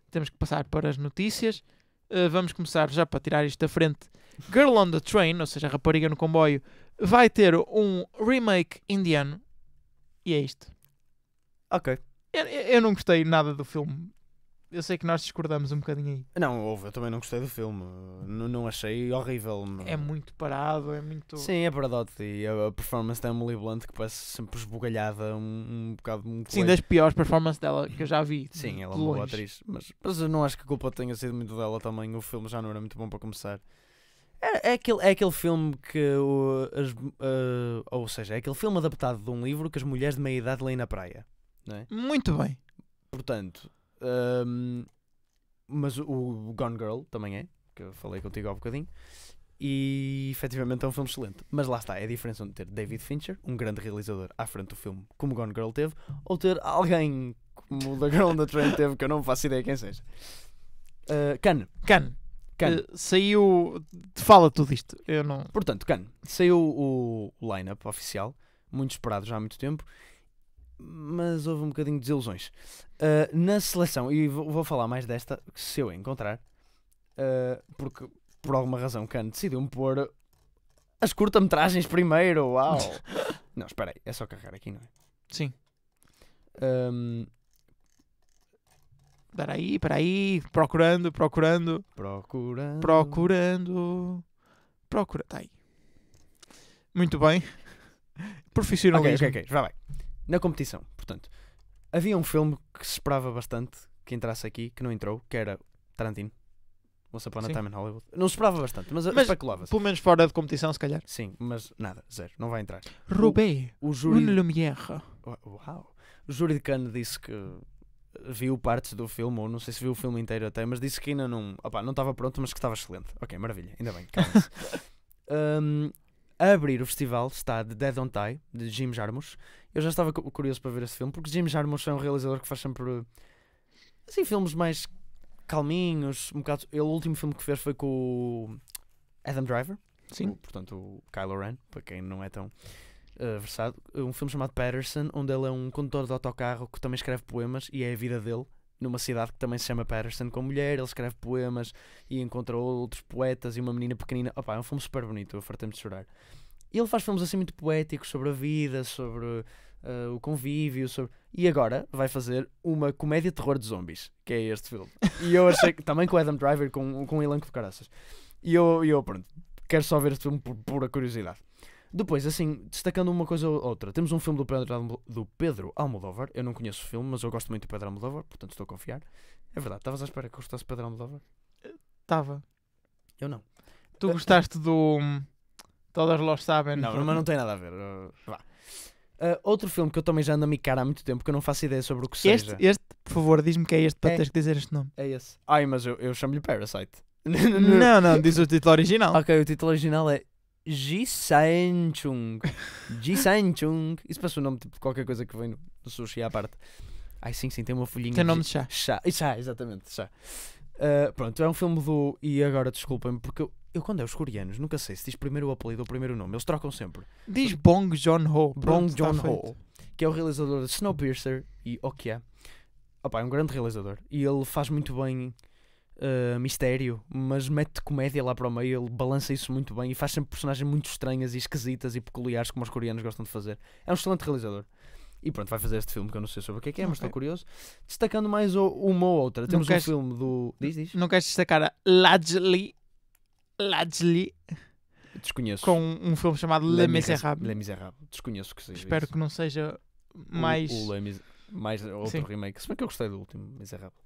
Temos que passar para as notícias. Uh, vamos começar já para tirar isto da frente. Girl on the Train, ou seja, Rapariga no Comboio, vai ter um remake indiano. E é isto. Ok. Eu, eu não gostei nada do filme. Eu sei que nós discordamos um bocadinho aí. Não, houve, eu também não gostei do filme. Não, não achei horrível. Não. É muito parado, é muito. Sim, é paradote. E a, performance da Emily Blunt que parece sempre esbugalhada, um, um bocado muito. Sim, das piores performances dela que eu já vi. Sim, ela é uma boa atriz. Mas, mas eu não acho que a culpa tenha sido muito dela também. O filme já não era muito bom para começar. É, é, aquele, é aquele filme que. O, as, uh, ou seja, é aquele filme adaptado de um livro que as mulheres de meia idade leem na praia não é? Muito bem. Portanto, hum, mas o Gone Girl também é, que eu falei contigo há bocadinho, e efetivamente é um filme excelente. Mas lá está, é a diferença de ter David Fincher, um grande realizador, à frente do filme, como Gone Girl teve, ou ter alguém como o The Girl on the Train teve, que eu não faço ideia quem seja. Uh, Can. Can. Uh, saiu. Fala tudo isto. Eu não... Portanto, Can. Saiu o, o line-up oficial, muito esperado já há muito tempo, mas houve um bocadinho de desilusões. Uh, na seleção, e vou, vou, falar mais desta, se eu encontrar, uh, porque por alguma razão Khan decidiu-me pôr as curta-metragens primeiro, uau! não, espera aí, é só carregar aqui, não é? Sim. Um... Espera aí, espera aí, procurando, procurando. Procurando. Procurando. Procura, tá aí. Muito bem. Profissionalismo. Ok, ok, ok, já vai na competição, portanto, havia um filme que se esperava bastante que entrasse aqui, que não entrou, que era Tarantino. Once Upon a Time in Hollywood. Não se esperava bastante, mas, mas especulava-se. Pelo menos fora de competição, se calhar. Sim, mas nada, zero, não vai entrar. Roubei o, o júri... lumière. Uau! O júri de Cannes disse que viu partes do filme, ou não sei se viu o filme inteiro até, mas disse que ainda não, opa, não estava pronto, mas que estava excelente. Ok, maravilha, ainda bem, calma-se. um, a abrir o festival está The Dead on Tie, de Jim Jarmusch. Eu já estava curioso para ver esse filme, porque Jim Jarmusch é um realizador que faz sempre assim, filmes mais calminhos. Um bocado... Ele, o último filme que fez foi com o Adam Driver, Sim. O, portanto, o Kylo Ren, para quem não é tão uh, versado. Um filme chamado Patterson, onde ele é um condutor de autocarro que também escreve poemas e é a vida dele numa cidade que também se chama Patterson com mulher, ele escreve poemas e encontra outros poetas e uma menina pequenina. Opa, é um filme super bonito, eu fartei-me de chorar. E ele faz filmes assim muito poéticos sobre a vida, sobre uh, o convívio, sobre... E agora vai fazer uma comédia de terror de zombies, que é este filme. E eu achei que, também com Adam Driver, com, com um elenco de caraças. E eu, eu pronto, quero só ver este filme por pura curiosidade. Depois, assim, destacando uma coisa ou outra, temos um filme do Pedro, do Pedro Almodóvar. Eu não conheço o filme, mas eu gosto muito do Pedro Almodóvar, portanto estou a confiar. É verdade, estavas à espera que gostasse do Pedro Almodóvar? Estava. Eu não. Tu gostaste do. Hum, Todas los sabem. Não, mas não tem nada a ver. Uh, vá. Uh, outro filme que eu também já ando a micar há muito tempo, que eu não faço ideia sobre o que este, seja. Este, por favor, diz-me que é este para é, teres que dizer este nome. É esse. Ai, mas eu, eu chamo-lhe Parasite. não, não, diz o título original. Ok, o título original é Ji Chung, Ji Chung, Isso parece o nome tipo, de qualquer coisa que vem no, sushi à parte. Ai sim, sim, tem uma folhinha. Tem nome de chá. Chá, chá exatamente, chá. Uh, pronto, é um filme do. E agora desculpem-me, porque eu, eu, quando é os coreanos, nunca sei se diz primeiro o apelido ou primeiro o nome, eles trocam sempre. Diz Bong Joon Ho. Bong Joon Ho, que é o realizador de Snowpiercer e Okia. Opa, é um grande realizador. E ele faz muito bem eh, mistério, mas mete comédia lá para o meio, ele balança isso muito bem e faz sempre personagens muito estranhas e esquisitas e peculiares como os coreanos gostam de fazer. É um excelente realizador. E pronto, vai fazer este filme que eu não sei sobre o que é okay. É, mas estou curioso. Destacando mais o, uma ou outra. Temos queres, um filme do. Diz, diz. Não queres destacar a Largely? Largely? Desconheço. Com um filme chamado Le, Le Miserable. Le Miserable. Desconheço que seja. Espero isso. que não seja mais. O, o mais outro Sim. remake. Se bem que eu gostei do último, miserável.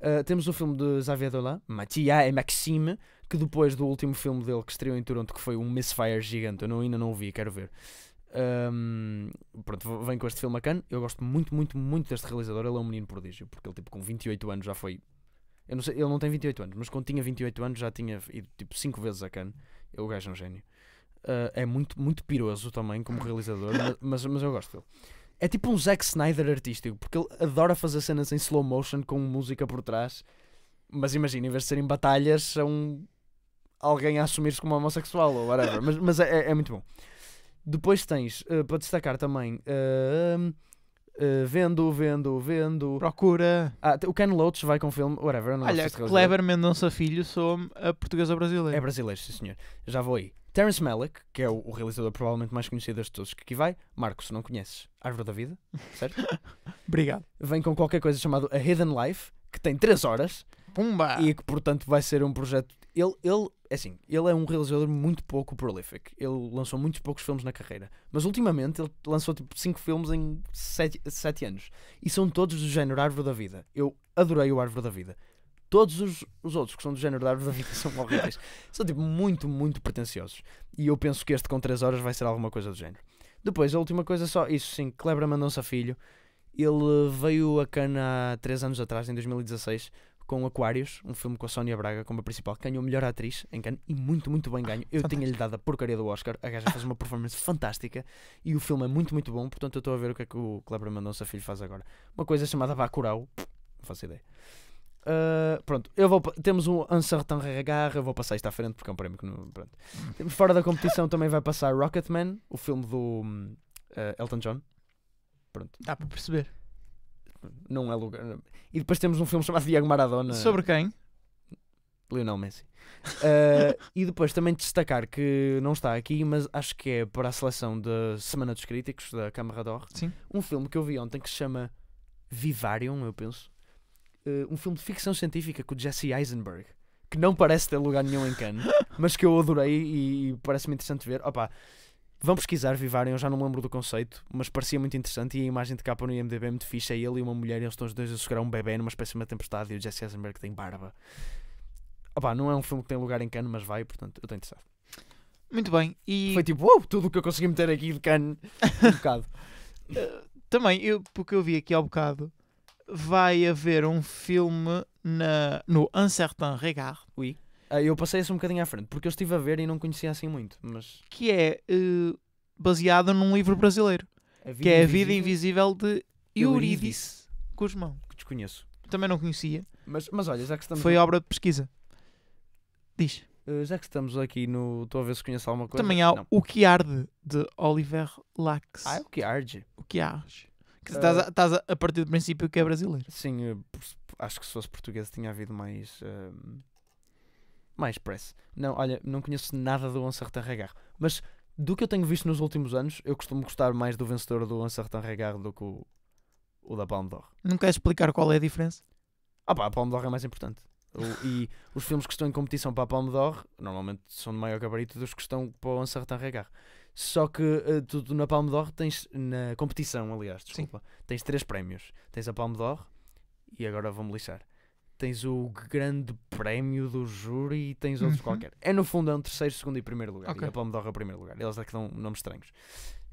Uh, temos o filme de Xavier Dolan, Matia e Maxime, que depois do último filme dele que estreou em Toronto, que foi um Misfire gigante, eu não, ainda não o vi, quero ver. Um, pronto, vem com este filme a Cannes. Eu gosto muito, muito, muito deste realizador. Ele é um menino prodígio, porque ele, tipo, com 28 anos já foi. Eu não sei, ele não tem 28 anos, mas quando tinha 28 anos já tinha ido, tipo, 5 vezes a Cannes. O gajo é um gênio. Uh, é muito, muito piroso também como realizador, mas, mas, mas eu gosto dele. É tipo um Zack Snyder artístico, porque ele adora fazer cenas em slow motion com música por trás. Mas imagina, em vez de serem batalhas, são alguém a assumir-se como homossexual ou whatever. mas, mas é, é, é muito bom. Depois tens, uh, para destacar também, uh, uh, vendo, vendo, vendo. Procura. Ah, o Ken Loach vai com o filme, whatever. Não Olha, Kleber Mendonça Filho sou a portuguesa brasileira. É brasileiro, sim senhor. Já vou aí. Terence Malick, que é o, o, realizador provavelmente mais conhecido de todos que aqui vai. Marcos, não conheces? Árvore da Vida, certo? Obrigado. Vem com qualquer coisa chamado A Hidden Life, que tem 3 horas. Pumba! E que, portanto, vai ser um projeto. Ele, ele, é assim, ele é um realizador muito pouco prolific. Ele lançou muitos poucos filmes na carreira. Mas, ultimamente, ele lançou tipo 5 filmes em 7 anos. E são todos do género Árvore da Vida. Eu adorei o Árvore da Vida. Todos os, os outros que são do género da árvore da vida são horríveis. são tipo muito, muito pretenciosos. E eu penso que este com 3 horas vai ser alguma coisa do género. Depois, a última coisa só, isso sim, Cleber Mendonça Filho. Ele eh, veio a cana há 3 anos atrás, em 2016, com Aquários, um filme com a Sónia Braga como a principal, Ganhou ganhou melhor atriz em Cannes e muito, muito bem ganho. Eu tinha-lhe dado a porcaria do Oscar, a gaja faz uma performance fantástica e o filme é muito, muito bom, portanto eu estou a ver o que é que o Cleber Mendonça Filho faz agora. Uma coisa chamada Bacurau, não faço ideia. Uh, pronto, eu vou, temos um Uncertain Regard, eu vou passar isto à frente porque é um prémio que não, pronto. Fora da competição também vai passar Rocketman, o filme do uh, Elton John. Pronto. Dá para perceber. Não é lugar. E depois temos um filme chamado Diego Maradona. Sobre quem? Lionel Messi. Uh, e depois também destacar que não está aqui, mas acho que é para a seleção da Semana dos Críticos da Câmara d'Or. Um filme que eu vi ontem que se chama Vivarium, eu penso uh, um filme de ficção científica com o Jesse Eisenberg, que não parece ter lugar nenhum em Cannes, mas que eu adorei e, e parece-me interessante ver. Opa, vão pesquisar, vivarem, eu já não me lembro do conceito, mas parecia muito interessante e a imagem de capa no IMDB é muito fixe, é ele e uma mulher, e eles estão os dois a segurar um bebê numa espécie de uma tempestade e o Jesse Eisenberg tem barba. Opa, não é um filme que tem lugar em Cannes, mas vai, portanto, eu estou interessado. Muito bem. E... Foi tipo, uou, tudo o que eu consegui meter aqui de cano. Um bocado. uh, também, eu, porque eu vi aqui há bocado, vai haver um filme na, no Uncertain Regard. Oui. Ah, eu passei isso um bocadinho à frente, porque eu estive a ver e não conhecia assim muito. Mas... Que é uh, baseado num livro brasileiro. que é A Vida Invisível de Eurídice Guzmão. Que desconheço. Também não conhecia. Mas, mas olha, já que estamos... Foi obra de pesquisa. Diz. Uh, já que estamos aqui no... Estou a ver se conheço alguma coisa. Também há não. O Que Arde, de Oliver Lacks. Ah, é O Que Arde. O Que Arde. Que estás, ah. a, estás a, partir do princípio que é brasileiro. Sim, eh, acho que se fosse português tinha havido mais. Ehm, mais press. Não, olha, não conheço nada do Ansar Tarragar. Mas do que eu tenho visto nos últimos anos, eu costumo gostar mais do vencedor do Ansar Tarragar do que o, o da Palme d'Or. Não queres explicar qual é a diferença? Ah pá, a Palme d'Or é mais importante. O, e os filmes que estão em competição para a Palme d'Or normalmente são de maior gabarito dos que estão para o Ansar Tarragar. Só que eh, tu, tu na Palme d'Or tens, na competição, aliás, desculpa, Sim. tens três prémios. Tens a Palme d'Or, e agora vamos lixar. Tens o grande prémio do júri e tens outros uhum. qualquer. É no fundo é um terceiro, segundo e primeiro lugar. Okay. E a Palme d'Or é o primeiro lugar. Eles é que dão nomes estranhos.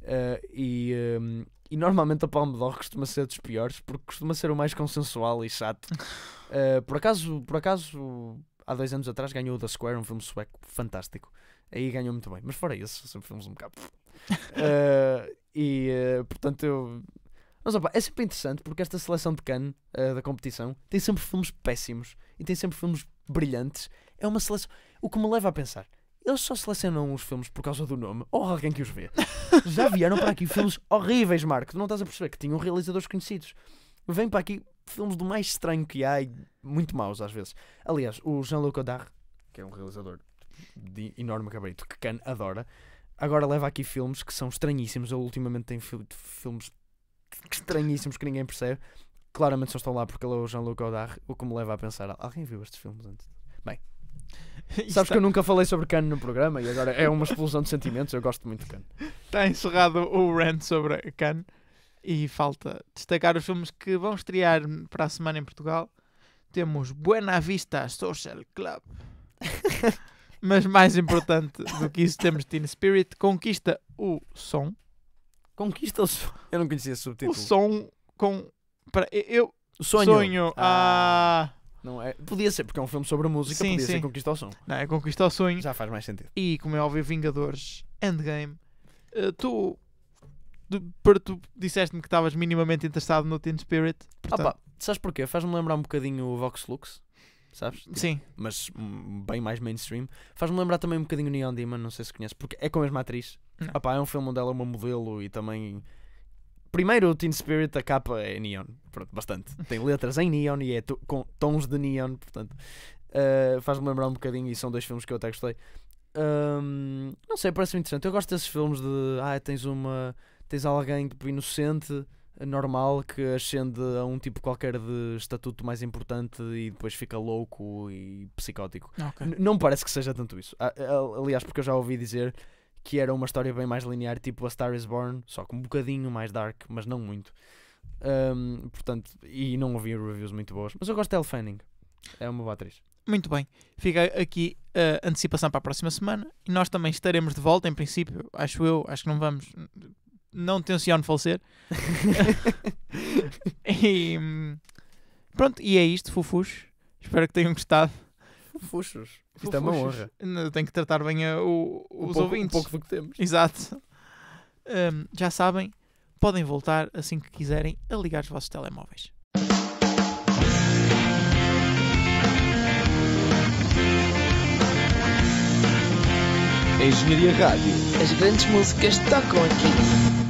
Uh, e, um, eh, e normalmente a Palme d'Or costuma ser dos piores porque costuma ser o mais consensual e chato. Uh, por acaso, por acaso há dois anos atrás ganhou o The Square, um filme sueco fantástico aí ganhou muito bem. Mas fora isso, sempre filmes um bocado. uh, e uh, portanto eu. Mas opa, é sempre interessante porque esta seleção de Cannes uh, da competição tem sempre filmes péssimos e tem sempre filmes brilhantes. É uma seleção. O que me leva a pensar, eles só selecionam os filmes por causa do nome ou oh, alguém que os vê. Já vieram para aqui filmes horríveis, Marco. Tu não estás a perceber que tinham realizadores conhecidos. Vêm para aqui filmes do mais estranho que há e muito maus às vezes. Aliás, o Jean-Luc Godard, que é um realizador de enorme gabarito que Khan adora, agora leva aqui filmes que são estranhíssimos. Ele ultimamente tem filmes estranhíssimos que ninguém percebe. Claramente só estão lá porque ele é o Jean-Luc Godard, o que me leva a pensar: alguém viu estes filmes antes? Bem, Sabes está... que eu nunca falei sobre Khan no programa e agora é uma explosão de sentimentos. Eu gosto muito de Khan. Está encerrado o rant sobre Khan e falta destacar os filmes que vão estrear para a semana em Portugal. Temos Buena Vista Social Club. mas mais importante do que isso, temos Teen Spirit. Conquista o som. Conquista o som. Eu não conhecia esse subtítulo. O som com. Para, eu sonho. sonho ah. A... Ah. Não é, podia ser, porque é um filme sobre música, sim, podia sim. ser Conquista o Som. Não, é Conquista o Sonho. Já faz mais sentido. E, como é óbvio, Vingadores Endgame. Uh, tu, tu, tu disseste-me que estavas minimamente interessado no Teen Spirit. Portanto... Ah pá, sabes porquê? Faz-me lembrar um bocadinho o Vox Lux sabes? Tipo, Sim. Mas hum, bem mais mainstream. Faz-me lembrar também um bocadinho Neon Demon, não sei se conheces, porque é com a mesma atriz. Opa, é um filme onde ela é uma modelo e também. Primeiro, o Teen Spirit, a capa é neon. Pronto, bastante. Tem letras em neon e é com tons de neon, portanto. Uh, faz-me lembrar um bocadinho e são dois filmes que eu até gostei. Um, não sei, parece-me interessante. Eu gosto desses filmes de. Ah, tens uma. Tens alguém tipo, inocente normal que ascende a um tipo qualquer de estatuto mais importante e depois fica louco e psicótico. Okay. Não parece que seja tanto isso. Aliás, porque eu já ouvi dizer que era uma história bem mais linear, tipo A Star is Born, só com um bocadinho mais dark, mas não muito. Um, portanto, e não ouvi reviews muito boas, mas eu gosto de Elle Fanning, é uma boa atriz. Muito bem, fica aqui a antecipação para a próxima semana e nós também estaremos de volta. Em princípio, acho eu, acho que não vamos não tenciono falecer. e pronto, e é isto, fufus. Espero que tenham gostado. Fufuchos. Isto Fufuchos. é uma honra. Tenho que tratar bem a, o, os pouco, ouvintes. Um pouco que temos. Exato. Um, já sabem, podem voltar assim que quiserem a ligar os vossos telemóveis. Engenharia Rádio. As grandes músicas tocam aqui.